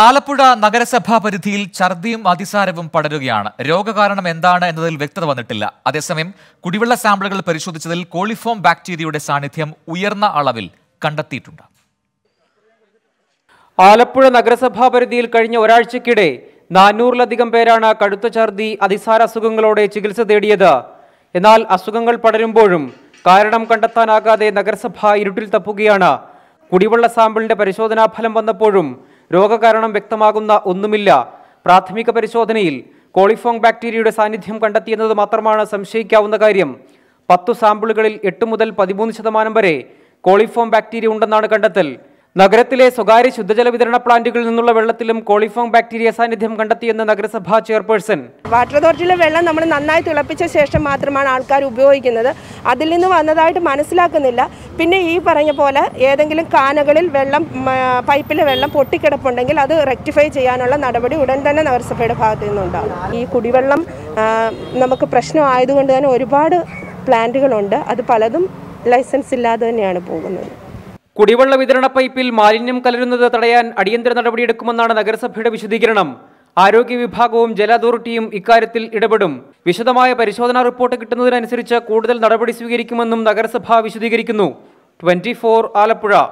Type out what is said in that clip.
ആലപ്പുഴ നഗരസഭാ പരിധിയിൽ ഛർദിയും അതിസാരവും പടരുകയാണ് രോഗകാരണം എന്താണ് എന്നതിൽ വ്യക്തത വന്നിട്ടില്ല അതേസമയം കുടിവെള്ള സാമ്പിളുകൾ പരിശോധിച്ചതിൽ കോളിഫോം ബാക്ടീരിയയുടെ സാന്നിധ്യം ഉയർന്ന അളവിൽ കണ്ടെത്തിയിട്ടുണ്ട് ആലപ്പുഴ നഗരസഭാ പരിധിയിൽ കഴിഞ്ഞ ഒരാഴ്ചക്കിടെ നാനൂറിലധികം പേരാണ് കടുത്ത ഛർദി അതിസാര അസുഖങ്ങളോടെ ചികിത്സ തേടിയത് എന്നാൽ അസുഖങ്ങൾ പടരുമ്പോഴും കാരണം കണ്ടെത്താനാകാതെ നഗരസഭ ഇരുട്ടിൽ തപ്പുകയാണ് കുടിവെള്ള സാമ്പിളിന്റെ പരിശോധനാഫലം വന്നപ്പോഴും രോഗകാരണം വ്യക്തമാകുന്ന ഒന്നുമില്ല പ്രാഥമിക പരിശോധനയിൽ കോളിഫോം ബാക്ടീരിയയുടെ സാന്നിധ്യം കണ്ടെത്തിയെന്നത് മാത്രമാണ് സംശയിക്കാവുന്ന കാര്യം പത്തു സാമ്പിളുകളിൽ എട്ട് മുതൽ പതിമൂന്ന് ശതമാനം വരെ കോളിഫോം ബാക്ടീരിയ ഉണ്ടെന്നാണ് കണ്ടെത്തൽ നഗരത്തിലെ സ്വകാര്യ ശുദ്ധജല വിതരണ പ്ലാന്റുകളിൽ നിന്നുള്ള വെള്ളത്തിലും കോളിഫോം ബാക്ടീരിയ സാന്നിധ്യം കണ്ടെത്തിയെന്ന് നഗരസഭാ ചെയർപേഴ്സൺ വാട്ടർ അതോറിറ്റിയിലെ വെള്ളം നമ്മൾ നന്നായി തിളപ്പിച്ച ശേഷം മാത്രമാണ് ആൾക്കാർ ഉപയോഗിക്കുന്നത് അതിൽ നിന്ന് വന്നതായിട്ട് മനസ്സിലാക്കുന്നില്ല പിന്നെ ഈ പറഞ്ഞ പോലെ ഏതെങ്കിലും കാനകളിൽ വെള്ളം പൈപ്പിൽ വെള്ളം പൊട്ടിക്കിടപ്പുണ്ടെങ്കിൽ അത് റെക്ടിഫൈ ചെയ്യാനുള്ള നടപടി ഉടൻ തന്നെ നഗരസഭയുടെ ഭാഗത്തു നിന്നുണ്ടാകും ഈ കുടിവെള്ളം നമുക്ക് പ്രശ്നമായതുകൊണ്ട് തന്നെ ഒരുപാട് പ്ലാന്റുകളുണ്ട് അത് പലതും ലൈസൻസ് ഇല്ലാതെ തന്നെയാണ് പോകുന്നത് കുടിവെള്ള വിതരണ പൈപ്പിൽ മാലിന്യം കലരുന്നത് തടയാൻ അടിയന്തര നടപടിയെടുക്കുമെന്നാണ് നഗരസഭയുടെ വിശദീകരണം ആരോഗ്യ വിഭാഗവും ജല അതോറിറ്റിയും ഇക്കാര്യത്തിൽ ഇടപെടും വിശദമായ പരിശോധനാ റിപ്പോർട്ട് കിട്ടുന്നതിനനുസരിച്ച് കൂടുതൽ നടപടി സ്വീകരിക്കുമെന്നും നഗരസഭ വിശദീകരിക്കുന്നു ട്വന്റി ആലപ്പുഴ